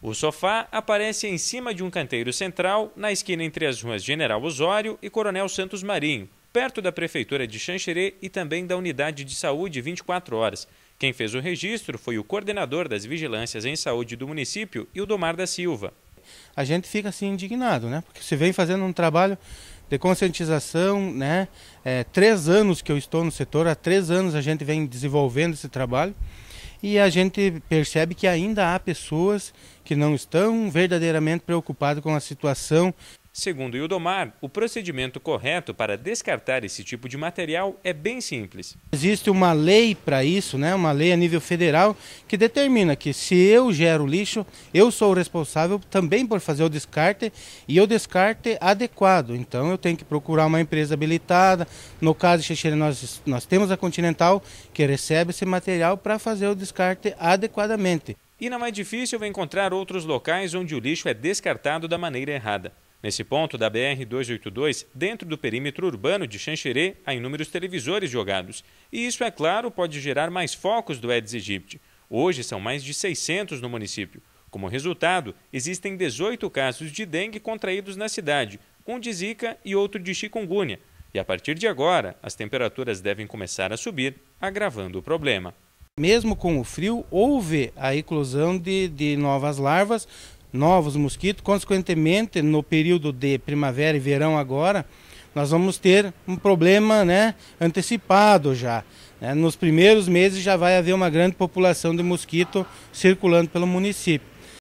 O sofá aparece em cima de um canteiro central, na esquina entre as ruas General Osório e Coronel Santos Marinho, perto da Prefeitura de Xanxerê e também da Unidade de Saúde 24 Horas. Quem fez o registro foi o coordenador das vigilâncias em saúde do município, Ildomar da Silva. A gente fica assim indignado, né? Porque se vem fazendo um trabalho de conscientização, né? É, três anos que eu estou no setor, há três anos a gente vem desenvolvendo esse trabalho e a gente percebe que ainda há pessoas que não estão verdadeiramente preocupadas com a situação Segundo Ildomar, o procedimento correto para descartar esse tipo de material é bem simples. Existe uma lei para isso, né? uma lei a nível federal, que determina que se eu gero lixo, eu sou o responsável também por fazer o descarte e o descarte adequado. Então eu tenho que procurar uma empresa habilitada. No caso de Xixere, nós, nós temos a Continental, que recebe esse material para fazer o descarte adequadamente. E não é difícil encontrar outros locais onde o lixo é descartado da maneira errada. Nesse ponto da BR-282, dentro do perímetro urbano de Xanxerê, há inúmeros televisores jogados. E isso, é claro, pode gerar mais focos do Aedes aegypti. Hoje são mais de 600 no município. Como resultado, existem 18 casos de dengue contraídos na cidade, um de zika e outro de chikungunya. E a partir de agora, as temperaturas devem começar a subir, agravando o problema. Mesmo com o frio, houve a eclosão de, de novas larvas, novos mosquitos. Consequentemente, no período de primavera e verão agora, nós vamos ter um problema né, antecipado já. Né? Nos primeiros meses já vai haver uma grande população de mosquito circulando pelo município.